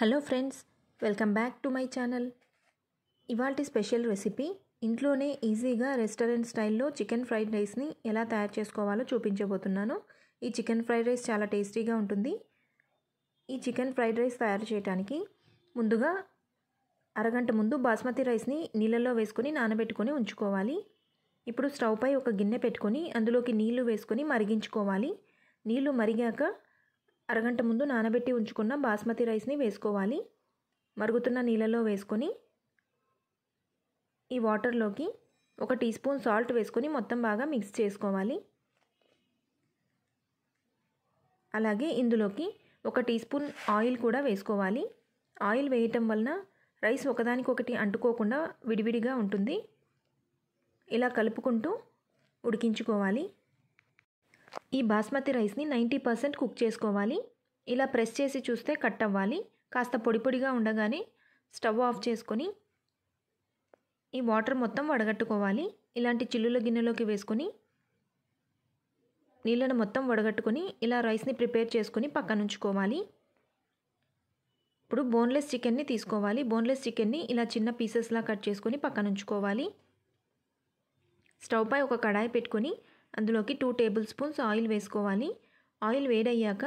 hello friends welcome back to my channel ఇవాళ special recipe ఇంట్లోనే ఈజీగా రెస్టారెంట్ స్టైల్లో చికెన్ ఫ్రైడ్ రైస్ని ఎలా తయారు చేసుకోవాలో చూపించబోతున్నాను ఈ చికెన్ ఫ్రైడ్ రైస్ చాలా టేస్టీగా ఉంటుంది ఈ చికెన్ ఫ్రైడ్ రైస్ తయారు చేయడానికి ముందుగా అరగంట ముందు బాస్మతి రైస్ని నీళ్ళల్లో వేసుకొని నానబెట్టుకొని ఉంచుకోవాలి ఇప్పుడు స్టవ్పై ఒక గిన్నె పెట్టుకొని అందులోకి నీళ్లు వేసుకొని మరిగించుకోవాలి నీళ్లు మరిగాక అరగంట ముందు నానబెట్టి ఉంచుకున్న బాస్మతి రైస్ని వేసుకోవాలి మరుగుతున్న నీళ్ళలో వేసుకొని ఈ వాటర్లోకి ఒక టీ స్పూన్ సాల్ట్ వేసుకొని మొత్తం బాగా మిక్స్ చేసుకోవాలి అలాగే ఇందులోకి ఒక టీ స్పూన్ ఆయిల్ కూడా వేసుకోవాలి ఆయిల్ వేయటం వలన రైస్ ఒకదానికొకటి అంటుకోకుండా విడివిడిగా ఉంటుంది ఇలా కలుపుకుంటూ ఉడికించుకోవాలి ఈ బాస్మతి రైస్ని నైంటీ పర్సెంట్ కుక్ చేసుకోవాలి ఇలా ప్రెస్ చేసి చూస్తే కట్ అవ్వాలి కాస్త పొడి పొడిగా ఉండగానే స్టవ్ ఆఫ్ చేసుకొని ఈ వాటర్ మొత్తం వడగట్టుకోవాలి ఇలాంటి చిల్లుల గిన్నెలోకి వేసుకొని నీళ్ళను మొత్తం వడగట్టుకొని ఇలా రైస్ని ప్రిపేర్ చేసుకొని పక్కనుంచుకోవాలి ఇప్పుడు బోన్లెస్ చికెన్ని తీసుకోవాలి బోన్లెస్ చికెన్ని ఇలా చిన్న పీసెస్లా కట్ చేసుకొని ఉంచుకోవాలి స్టవ్ పై ఒక కడాయి పెట్టుకొని అందులోకి టూ టేబుల్ స్పూన్స్ ఆయిల్ వేసుకోవాలి ఆయిల్ వేడయ్యాక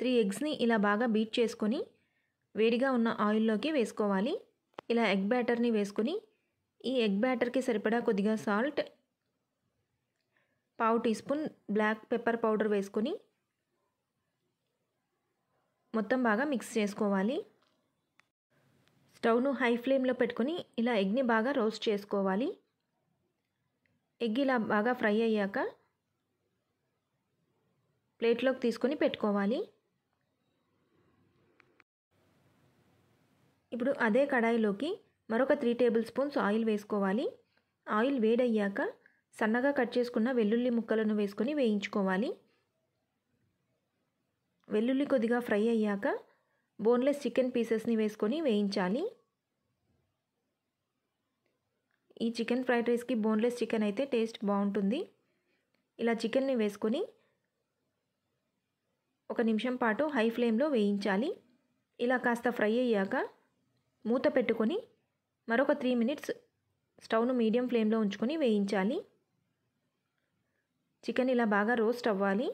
త్రీ ఎగ్స్ని ఇలా బాగా బీట్ చేసుకొని వేడిగా ఉన్న ఆయిల్లోకి వేసుకోవాలి ఇలా ఎగ్ బ్యాటర్ని వేసుకొని ఈ ఎగ్ బ్యాటర్కి సరిపడా కొద్దిగా సాల్ట్ పావు teaspoon black pepper powder వేసుకొని మొత్తం బాగా మిక్స్ చేసుకోవాలి స్టవ్ను హై ఫ్లేమ్లో పెట్టుకొని ఇలా ఎగ్ని బాగా రోస్ట్ చేసుకోవాలి ఎగ్ ఇలా బాగా ఫ్రై అయ్యాక ప్లేట్లోకి తీసుకొని పెట్టుకోవాలి ఇప్పుడు అదే కడాయిలోకి మరొక త్రీ టేబుల్ స్పూన్స్ ఆయిల్ వేసుకోవాలి ఆయిల్ వేడయ్యాక సన్నగా కట్ చేసుకున్న వెల్లుల్లి ముక్కలను వేసుకొని వేయించుకోవాలి వెల్లుల్లి కొద్దిగా ఫ్రై అయ్యాక బోన్లెస్ చికెన్ పీసెస్ని వేసుకొని వేయించాలి ఈ చికెన్ ఫ్రైడ్ రైస్కి బోన్లెస్ చికెన్ అయితే టేస్ట్ బాగుంటుంది ఇలా చికెన్ని వేసుకొని ఒక నిమిషం పాటు హై ఫ్లేమ్లో వేయించాలి ఇలా కాస్త ఫ్రై అయ్యాక మూత పెట్టుకొని మరొక త్రీ మినిట్స్ స్టవ్ను మీడియం ఫ్లేమ్లో ఉంచుకొని వేయించాలి చికెన్ ఇలా బాగా రోస్ట్ అవ్వాలి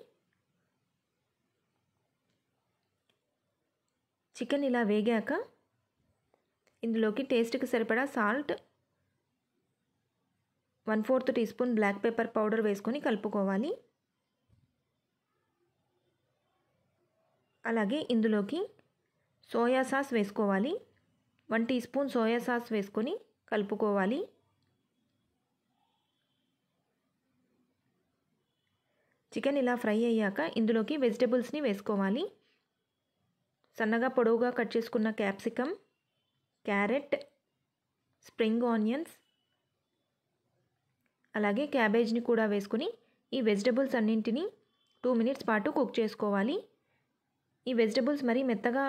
చికెన్ ఇలా వేగాక ఇందులోకి టేస్ట్కి సరిపడా salt one fourth teaspoon black pepper powder వేసుకొని కలుపుకోవాలి అలాగే ఇందులోకి సోయా సాస్ వేసుకోవాలి one teaspoon soya sauce వేసుకొని కలుపుకోవాలి చికెన్ ఇలా ఫ్రై అయ్యాక ఇందులోకి వెజిటబుల్స్ని వేసుకోవాలి సన్నగా పొడవుగా కట్ చేసుకున్న క్యాప్సికమ్ క్యారెట్ స్ప్రింగ్ ఆనియన్స్ అలాగే క్యాబేజ్ని కూడా వేసుకుని ఈ వెజిటబుల్స్ అన్నింటినీ టూ మినిట్స్ పాటు కుక్ చేసుకోవాలి ఈ వెజిటబుల్స్ మరీ మెత్తగా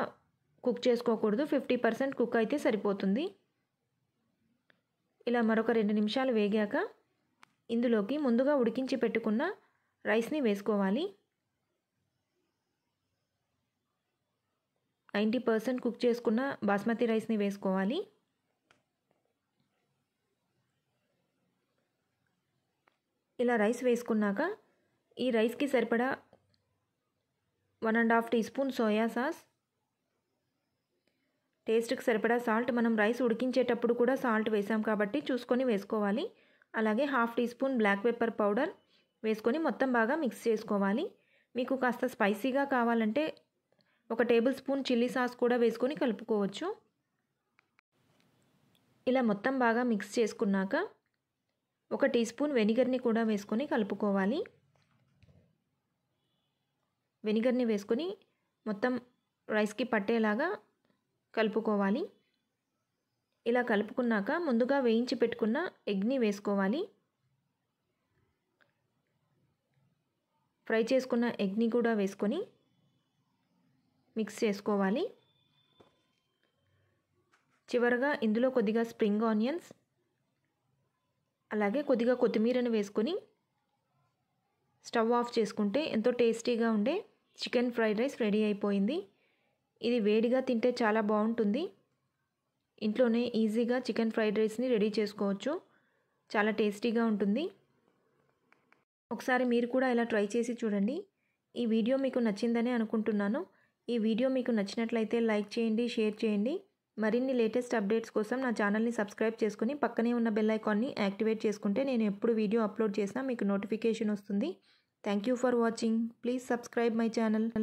కుక్ చేసుకోకూడదు ఫిఫ్టీ పర్సెంట్ కుక్ అయితే సరిపోతుంది ఇలా మరొక రెండు నిమిషాలు వేగాక ఇందులోకి ముందుగా ఉడికించి పెట్టుకున్న రైస్ని వేసుకోవాలి నైంటీ పర్సెంట్ కుక్ చేసుకున్న బాస్మతి రైస్ని వేసుకోవాలి ఇలా రైస్ వేసుకున్నాక ఈ రైస్కి సరిపడా one and half teaspoon soya sauce టేస్ట్కి సరిపడా సాల్ట్ మనం రైస్ ఉడికించేటప్పుడు కూడా సాల్ట్ వేసాం కాబట్టి చూసుకొని వేసుకోవాలి అలాగే half teaspoon black pepper powder వేసుకొని మొత్తం బాగా మిక్స్ చేసుకోవాలి మీకు కాస్త స్పైసీగా కావాలంటే ఒక టేబుల్ స్పూన్ చిల్లీ సాస్ కూడా వేసుకొని కలుపుకోవచ్చు ఇలా మొత్తం బాగా మిక్స్ చేసుకున్నాక ఒక టీ స్పూన్ వెనిగర్ని కూడా వేసుకొని కలుపుకోవాలి వెనిగర్ని వేసుకొని మొత్తం రైస్కి పట్టేలాగా కలుపుకోవాలి ఇలా కలుపుకున్నాక ముందుగా వేయించి పెట్టుకున్న ఎగ్ని వేసుకోవాలి ఫ్రై చేసుకున్న ఎగ్ని కూడా వేసుకొని మిక్స్ చేసుకోవాలి చివరగా ఇందులో కొద్దిగా స్ప్రింగ్ ఆనియన్స్ అలాగే కొద్దిగా కొత్తిమీరను వేసుకొని స్టవ్ ఆఫ్ చేసుకుంటే ఎంతో టేస్టీగా ఉండే చికెన్ ఫ్రైడ్ రైస్ రెడీ అయిపోయింది ఇది వేడిగా తింటే చాలా బాగుంటుంది ఇంట్లోనే ఈజీగా చికెన్ ఫ్రైడ్ రైస్ని రెడీ చేసుకోవచ్చు చాలా టేస్టీగా ఉంటుంది ఒకసారి మీరు కూడా ఇలా ట్రై చేసి చూడండి ఈ వీడియో మీకు నచ్చిందని అనుకుంటున్నాను ఈ వీడియో మీకు నచ్చినట్లయితే లైక్ చేయండి షేర్ చేయండి మరిన్ని లేటెస్ట్ అప్డేట్స్ కోసం నా ఛానల్ని సబ్స్క్రైబ్ చేసుకుని పక్కనే ఉన్న బెల్ ఐకాన్ని యాక్టివేట్ చేసుకుంటే నేను ఎప్పుడు వీడియో అప్లోడ్ చేసినా మీకు నోటిఫికేషన్ వస్తుంది thank you for watching please subscribe my channel